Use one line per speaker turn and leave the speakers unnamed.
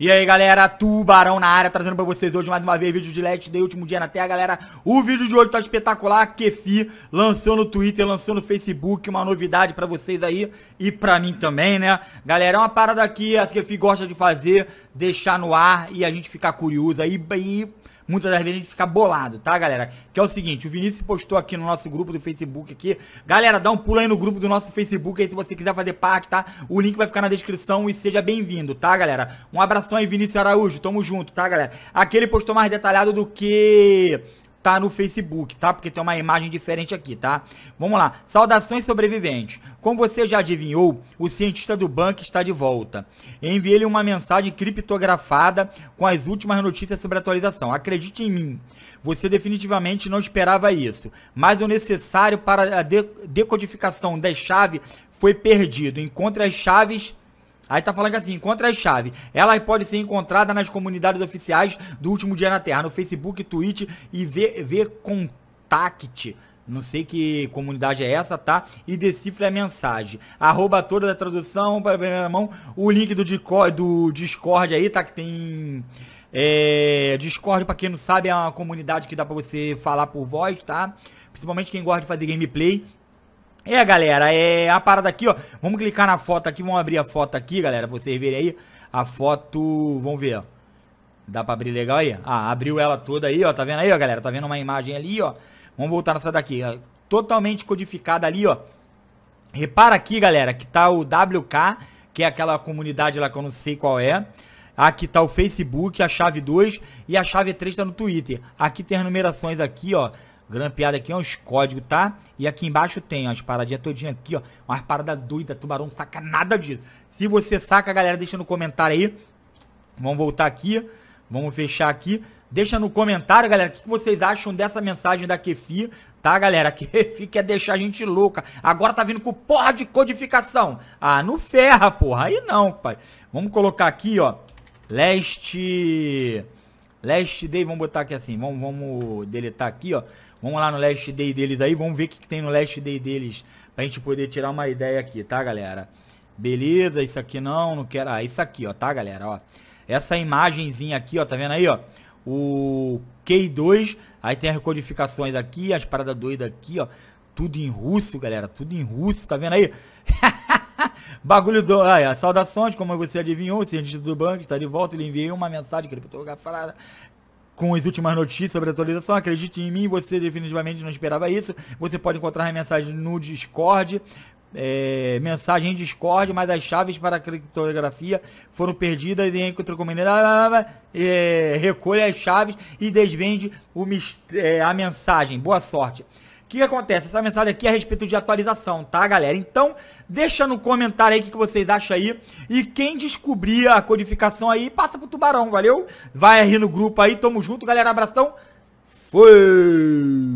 E aí galera, Tubarão na área, trazendo pra vocês hoje mais uma vez vídeo de Let's Day, último dia na Terra, galera O vídeo de hoje tá espetacular, Kefi lançou no Twitter, lançou no Facebook, uma novidade pra vocês aí E pra mim também, né Galera, é uma parada que a Kefi gosta de fazer, deixar no ar e a gente ficar curioso aí e muitas das vezes a gente fica bolado, tá, galera? Que é o seguinte, o Vinícius postou aqui no nosso grupo do Facebook aqui. Galera, dá um pulo aí no grupo do nosso Facebook aí se você quiser fazer parte, tá? O link vai ficar na descrição e seja bem-vindo, tá, galera? Um abração aí, Vinícius Araújo. Tamo junto, tá, galera? Aqui ele postou mais detalhado do que tá no Facebook, tá? Porque tem uma imagem diferente aqui, tá? Vamos lá. Saudações sobreviventes. Como você já adivinhou, o cientista do banco está de volta. Enviei-lhe uma mensagem criptografada com as últimas notícias sobre a atualização. Acredite em mim, você definitivamente não esperava isso, mas o necessário para a decodificação da chave foi perdido. Encontre as chaves Aí tá falando assim, encontra a chave? Elas podem ser encontradas nas comunidades oficiais do último dia na Terra, no Facebook, Twitch e VVContact. Não sei que comunidade é essa, tá? E decifra a mensagem. Arroba toda a tradução, para primeira mão. O link do, do Discord aí, tá? Que tem. É, Discord, pra quem não sabe, é uma comunidade que dá pra você falar por voz, tá? Principalmente quem gosta de fazer gameplay. É, galera, é a parada aqui, ó. Vamos clicar na foto aqui, vamos abrir a foto aqui, galera, pra vocês verem aí. A foto, vamos ver, ó. Dá pra abrir legal aí? Ah, abriu ela toda aí, ó. Tá vendo aí, ó, galera? Tá vendo uma imagem ali, ó. Vamos voltar nessa daqui, ó. Totalmente codificada ali, ó. Repara aqui, galera, que tá o WK, que é aquela comunidade lá que eu não sei qual é. Aqui tá o Facebook, a chave 2 e a chave 3 tá no Twitter. Aqui tem as numerações aqui, ó grampeada aqui, ó, os códigos, tá? E aqui embaixo tem ó, as paradinhas todinhas aqui, ó. Umas paradas doidas, tubarão não saca nada disso. Se você saca, galera, deixa no comentário aí. Vamos voltar aqui. Vamos fechar aqui. Deixa no comentário, galera, o que vocês acham dessa mensagem da Kefi, tá, galera? Que Kefi quer deixar a gente louca. Agora tá vindo com porra de codificação. Ah, não ferra, porra. Aí não, pai. Vamos colocar aqui, ó. Leste... Last Day, vamos botar aqui assim, vamos, vamos deletar aqui, ó. Vamos lá no Last Day deles aí, vamos ver o que, que tem no Last Day deles, pra gente poder tirar uma ideia aqui, tá, galera? Beleza, isso aqui não, não quero... Ah, isso aqui, ó, tá, galera, ó. Essa imagenzinha aqui, ó, tá vendo aí, ó? O K2, aí tem as codificações aqui, as paradas doidas aqui, ó. Tudo em russo, galera, tudo em russo, tá vendo aí? Bagulho do... ah, é. saudações, como você adivinhou, o cientista do banco está de volta, ele enviou uma mensagem criptografada com as últimas notícias sobre a atualização. Acredite em mim, você definitivamente não esperava isso. Você pode encontrar a mensagem no Discord. É, mensagem em Discord, mas as chaves para a criptografia foram perdidas e encontrou com é, recolha as chaves e desvende o, é, a mensagem. Boa sorte que, que acontece? Essa mensagem aqui é a respeito de atualização, tá, galera? Então, deixa no comentário aí o que, que vocês acham aí. E quem descobrir a codificação aí, passa pro tubarão, valeu? Vai aí no grupo aí, tamo junto, galera. Abração. Fui!